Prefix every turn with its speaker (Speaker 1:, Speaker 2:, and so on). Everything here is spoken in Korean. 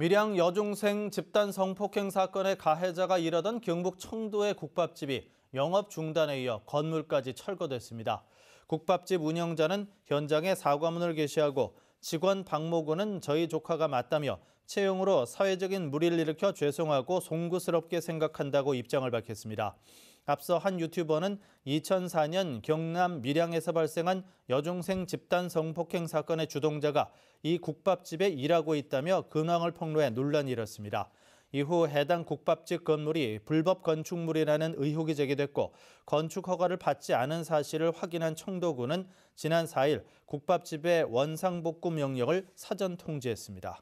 Speaker 1: 밀양 여중생 집단 성폭행 사건의 가해자가 일하던 경북 청도의 국밥집이 영업 중단에 이어 건물까지 철거됐습니다. 국밥집 운영자는 현장에 사과문을 게시하고 직원 박모군은 저희 조카가 맞다며 채용으로 사회적인 물의를 일으켜 죄송하고 송구스럽게 생각한다고 입장을 밝혔습니다. 앞서 한 유튜버는 2004년 경남 밀양에서 발생한 여중생 집단 성폭행 사건의 주동자가 이 국밥집에 일하고 있다며 근황을 폭로해 논란이 일었습니다. 이후 해당 국밥집 건물이 불법 건축물이라는 의혹이 제기됐고 건축 허가를 받지 않은 사실을 확인한 청도군은 지난 4일 국밥집의 원상복구 명령을 사전 통지했습니다.